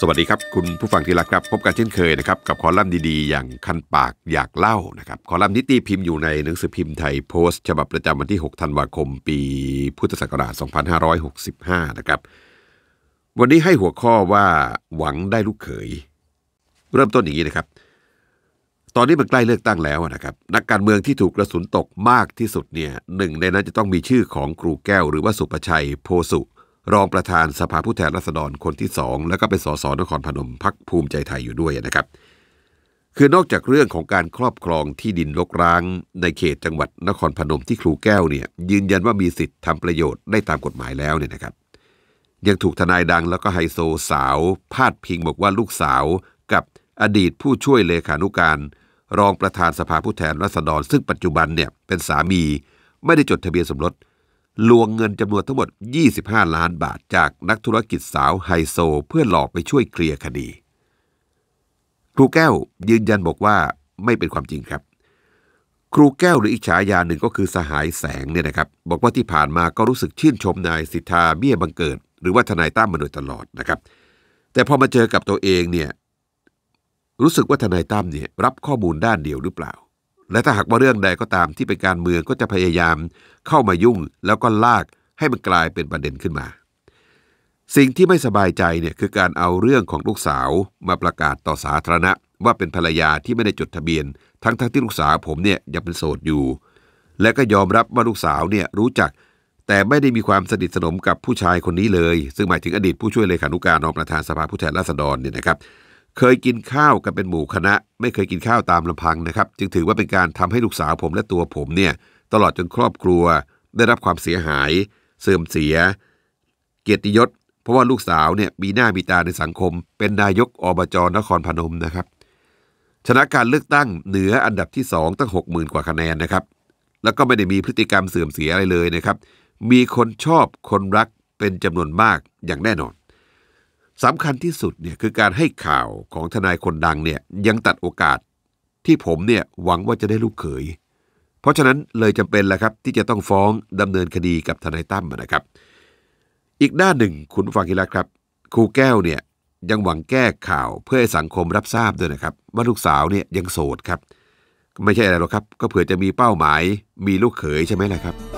สวัสดีครับ คุณผู้ฟังที่รักครับ พบกันเช่นเคยนะครับ กับคอลัมน์ดีๆ อย่างคันปากอยากเล่านะครับคอลัมน์นิตีพิมพ์อยู่ในหนังสือพิมพ์ไทยโพสต์ฉบับประจำวันที่ 6 ธันวาคมปีพุทธศักราช 2565 นะครับ วันนี้ให้หัวข้อว่าหวังได้ลูกเขยเริ่มต้นอย่างนี้นะครับ ตอนนี้มันใกล้เลือกตั้งแล้วนะครับนักการเมืองที่ถูกกระสุนตกมากที่สุดเนี่ยหนึ่งในนั้นจะต้องมีชื่อของครูแก้ว หรือว่าสุประชัยโพสุรองประธานสภาผู้แทนราษฎรคนที่สองแล้วก็เป็นสสนครพนมพักภูมิใจไทยอยู่ด้วยนะครับ คือนอกจากเรื่องของการครอบครองที่ดินลกร้าง ในเขตจังหวัดนครพนมที่ครูแก้วเนี่ยยืนยันว่ามีสิทธิ์ทำประโยชน์ได้ตามกฎหมายแล้วเนี่ยนะครับ ยังถูกทนายดังแล้วก็ไฮโซสาว พาดพิงบอกว่าลูกสาวกับอดีตผู้ช่วยเลขานุการ รองประธานสภาผู้แทนราษฎรซึ่งปัจจุบันเนี่ยเป็นสามี ไม่ได้จดทะเบียนสมรสลวงเงินจำนวนทั้งหมด 25 ล้านบาทจากนักธุรกิจสาวไฮโซ เพื่อหลอกไปช่วยเคลียร์คดี ครูแก้วยืนยันบอกว่าไม่เป็นความจริงครับ ครูแก้วหรืออีกฉายาหนึ่งก็คือสหายแสงเนี่ยนะครับบอกว่าที่ผ่านมาก็รู้สึกชื่นชมนายสิทธาเบี้ยบังเกิด หรือว่าทนายตั้มมาโดยตลอดนะครับ แต่พอมาเจอกับตัวเองเนี่ยรู้สึกว่าทนายตั้มเนี่ยรับข้อมูลด้านเดียวหรือเปล่าและถ้าหากว่าเรื่องใดก็ตามที่เป็นการเมือง ก็จะพยายามเข้ามายุ่งแล้วก็ลากให้มันกลายเป็นประเด็นขึ้นมา สิ่งที่ไม่สบายใจเนี่ยคือการเอาเรื่องของลูกสาวมาประกาศต่อสาธารณะ ว่าเป็นภรรยาที่ไม่ได้จดทะเบียน ทั้งๆทที่ลูกสาวผมเนี่ยยังเป็นโสดอยู่ และก็ยอมรับว่าลูกสาวเนี่ยรู้จัก แต่ไม่ได้มีความสนิทสนมกับผู้ชายคนนี้เลยซึ่งหมายถึงอดีตผู้ช่วยเลขานุการรองประธานสภาผู้แทนราษฎรเนี่ยนะครับเคยกินข้าวกันเป็นหมู่คณะ ไม่เคยกินข้าวตามลำพังนะครับ จึงถือว่าเป็นการทำให้ลูกสาวผมและตัวผมเนี่ยตลอดจนครอบครัวได้รับความเสียหาย เสื่อมเสีย เกียรติยศ เพราะว่าลูกสาวเนี่ยมีหน้ามีตาในสังคม เป็นนายกอบจนครพนมนะครับ ชนะการเลือกตั้งเหนืออันดับที่สองตั้งหกหมื่นกว่าคะแนนนะครับ แล้วก็ไม่ได้มีพฤติกรรมเสื่อมเสียอะไรเลยนะครับ มีคนชอบคนรักเป็นจำนวนมากอย่างแน่นอนสำคัญที่สุดเนี่ยคือการให้ข่าวของทนายคนดังเนี่ยยังตัดโอกาสที่ผมเนี่ยหวังว่าจะได้ลูกเขย เพราะฉะนั้นเลยจำเป็นแล้วครับที่จะต้องฟ้องดำเนินคดีกับทนายตั้มนะครับ อีกด้านหนึ่งคุณฟังกีฬาครับครูแก้วเนี่ยยังหวังแก้ข่าวเพื่อให้สังคมรับทราบด้วยนะครับว่าลูกสาวเนี่ยยังโสดครับ ไม่ใช่อะไรหรอกครับ ก็เผื่อจะมีเป้าหมายมีลูกเขยใช่ไหมล่ะครับ